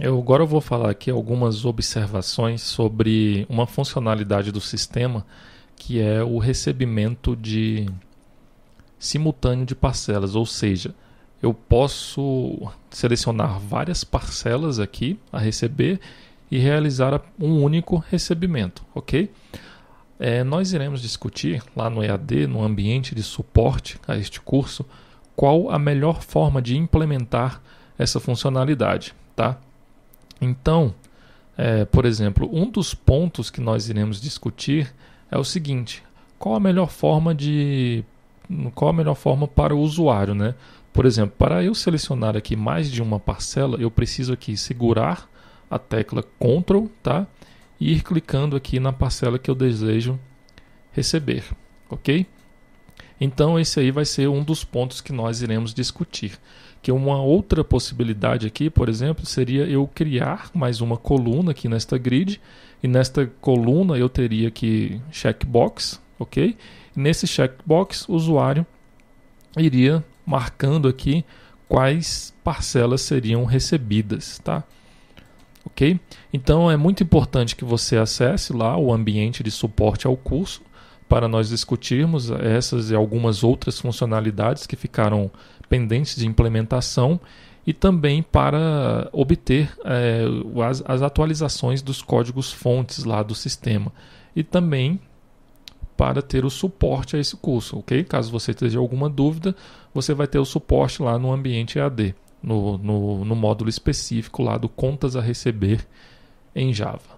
Eu agora eu vou falar aqui algumas observações sobre uma funcionalidade do sistema que é o recebimento de simultâneo de parcelas, ou seja, eu posso selecionar várias parcelas aqui a receber e realizar um único recebimento, ok? É, nós iremos discutir lá no EAD, no ambiente de suporte a este curso, qual a melhor forma de implementar essa funcionalidade, tá? Então, é, por exemplo, um dos pontos que nós iremos discutir é o seguinte: qual a melhor forma de qual a melhor forma para o usuário, né? Por exemplo, para eu selecionar aqui mais de uma parcela, eu preciso aqui segurar a tecla Ctrl, tá? E ir clicando aqui na parcela que eu desejo receber, ok? Então, esse aí vai ser um dos pontos que nós iremos discutir. Que uma outra possibilidade aqui, por exemplo, seria eu criar mais uma coluna aqui nesta grid, e nesta coluna eu teria aqui checkbox, ok? E nesse checkbox, o usuário iria marcando aqui quais parcelas seriam recebidas, tá? Ok? Então é muito importante que você acesse lá o ambiente de suporte ao curso para nós discutirmos essas e algumas outras funcionalidades que ficaram pendentes de implementação e também para obter é, as, as, atualizações dos códigos fontes lá do sistema e também para ter o suporte a esse curso, ok? Caso você tenha alguma dúvida, você vai ter o suporte lá no ambiente EAD, no, no, no módulo específico lá do Contas a Receber em Java.